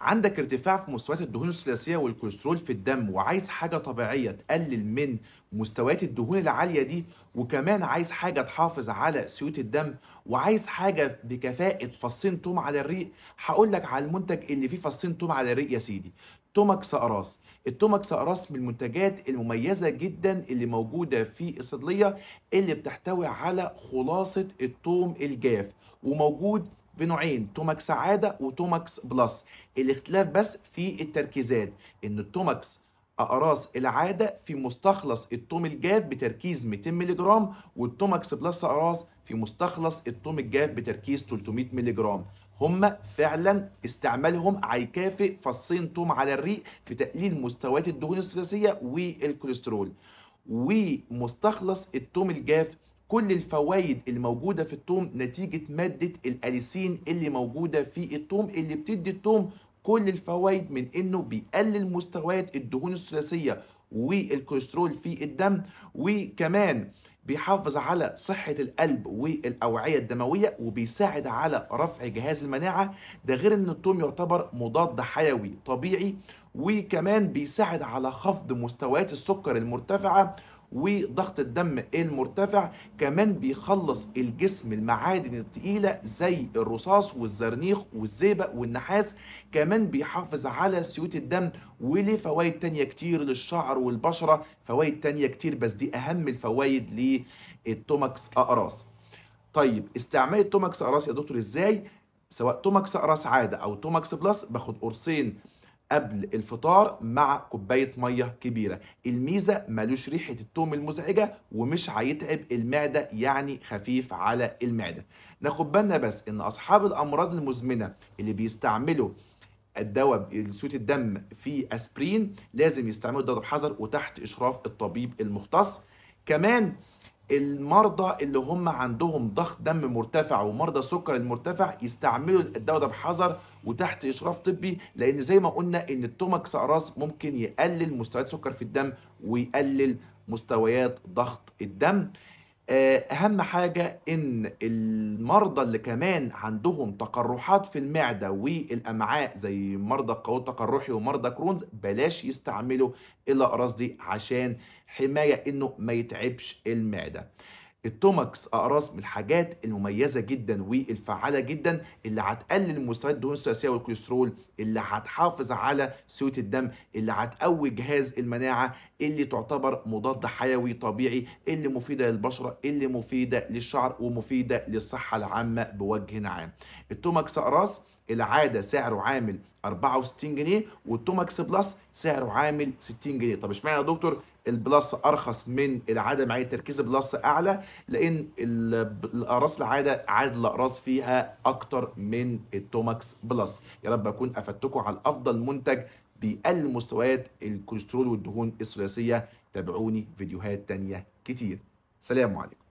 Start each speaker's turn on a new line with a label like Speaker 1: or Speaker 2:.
Speaker 1: عندك ارتفاع في مستويات الدهون الثلاثيه والكوليسترول في الدم وعايز حاجه طبيعيه تقلل من مستويات الدهون العاليه دي وكمان عايز حاجه تحافظ على سيوله الدم وعايز حاجه بكفاءه فصين توم على الريق هقول لك على المنتج اللي فيه فصين توم على الريق يا سيدي تومكس اقراص التومكس اقراص من المنتجات المميزه جدا اللي موجوده في الصيدليه اللي بتحتوي على خلاصه التوم الجاف وموجود بنوعين توماكس عاده وتوماكس بلس الاختلاف بس في التركيزات ان التوماكس اقراص العاده في مستخلص التوم الجاف بتركيز 200 ملغ والتوماكس بلس اقراص في مستخلص التوم الجاف بتركيز 300 ملغ هما فعلا استعمالهم هيكافئ فصين توم على الريق في تقليل مستويات الدهون الثلاثيه والكوليسترول ومستخلص التوم الجاف كل الفوائد الموجودة في التوم نتيجة مادة الأليسين اللي موجودة في التوم اللي بتدي التوم كل الفوائد من انه بيقلل مستويات الدهون الثلاثية والكوليسترول في الدم وكمان بيحافظ على صحة القلب والأوعية الدموية وبيساعد على رفع جهاز المناعة ده غير إن الثوم يعتبر مضاد حيوي طبيعي وكمان بيساعد على خفض مستويات السكر المرتفعة وضغط الدم المرتفع كمان بيخلص الجسم المعادن الثقيله زي الرصاص والزرنيخ والزئبق والنحاس كمان بيحافظ على سيوت الدم وليه فوائد تانية كتير للشعر والبشرة فوائد تانية كتير بس دي أهم الفوائد للتومكس أقراص طيب استعمال التومكس أقراص يا دكتور إزاي؟ سواء توماكس أقراص عادة أو توماكس بلس باخد قرصين قبل الفطار مع كوبايه ميه كبيره الميزه ملوش ريحه التوم المزعجه ومش هيتعب المعده يعني خفيف على المعده ناخد بالنا بس ان اصحاب الامراض المزمنه اللي بيستعملوا الدواء سويت الدم في اسبرين لازم يستعملوا الدواء بحذر وتحت اشراف الطبيب المختص كمان المرضى اللي هم عندهم ضغط دم مرتفع ومرضى السكر المرتفع يستعملوا الدواء ده بحذر وتحت اشراف طبي لان زي ما قلنا ان التومك سقراص ممكن يقلل مستويات سكر في الدم ويقلل مستويات ضغط الدم آه، اهم حاجه ان المرضى اللي كمان عندهم تقرحات في المعده والامعاء زي مرضى القولون التقرحي ومرضى كرونز بلاش يستعملوا الاقراص دي عشان حمايه انه ما يتعبش المعده التومكس اقراص من الحاجات المميزه جدا والفعاله جدا اللي هتقلل مستويات الدهون الثلاثيه والكوليسترول اللي هتحافظ على سيوله الدم اللي هتقوي جهاز المناعه اللي تعتبر مضاد حيوي طبيعي اللي مفيده للبشره اللي مفيده للشعر ومفيده للصحه العامه بوجه عام التومكس اقراص العاده سعره عامل 64 جنيه والتوماكس بلس سعره عامل 60 جنيه طب اشمعنى يا دكتور البلس ارخص من العاده معايا التركيز بلس اعلى لان الاقراص العاده عدد الاقراص فيها اكتر من التوماكس بلس يا رب اكون افدتكم على افضل منتج بيقلل مستويات الكوليسترول والدهون الثلاثيه تابعوني فيديوهات تانية كتير سلام عليكم